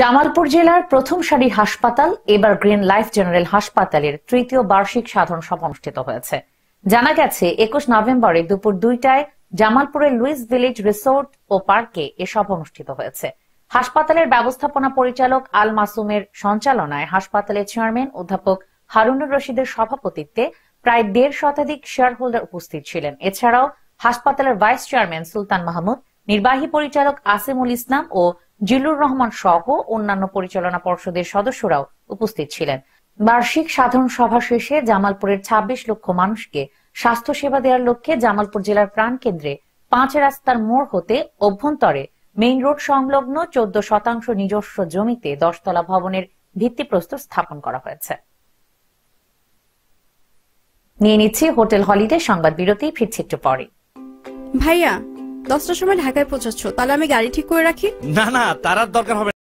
জামালপুর জেলার প্রথম সারি হাসপাতাল এবার গ্রিন লাইফ জেনারেল হাসপাতালের তৃতীয় বার্ষিক সাধারণ সভা অনুষ্ঠিত হয়েছে জানা গেছে একুশ নভেম্বরে দুপুর দুইটায় জামালপুরের লুইস ভিলেজ রিসোর্ট ও পার্কে এ সভা অনুষ্ঠিত হয়েছে হাসপাতালের ব্যবস্থাপনা পরিচালক আল মাসুমের সঞ্চালনায় হাসপাতালের চেয়ারম্যান অধ্যাপক হারুনুর রশিদের সভাপতিত্বে প্রায় দেড় শতাধিক শেয়ার হোল্ডার উপস্থিত ছিলেন এছাড়াও হাসপাতালের ভাইস চেয়ারম্যান সুলতান মাহমুদ নির্বাহী পরিচালক আসিমুল ইসলাম ও জিল্লুর রহমান সহ অন্যান্য পরিচালনা পর্ষদের সদস্যরাও উপস্থিত ছিলেন বার্ষিক সাধারণ সভা শেষে জামালপুরের ২৬ লক্ষ মানুষকে স্বাস্থ্যসেবা দেওয়ার লক্ষ্যে জামালপুর জেলার প্রাণ কেন্দ্রে পাঁচ রাস্তার মোড় হতে অভ্যন্তরে মেইন রোড সংলগ্ন চোদ্দ শতাংশ নিজস্ব জমিতে দশতলা ভবনের ভিত্তিপ্রস্তর স্থাপন করা হয়েছে নিয়ে নিচ্ছি হোটেল হলিডে সংবাদ বিরতি ফিরছি একটু পরে ভাইয়া দশটার সময় ঢাকায় পৌঁছাচ্ছ তাহলে আমি গাড়ি ঠিক করে রাখি না না তার আর দরকার হবে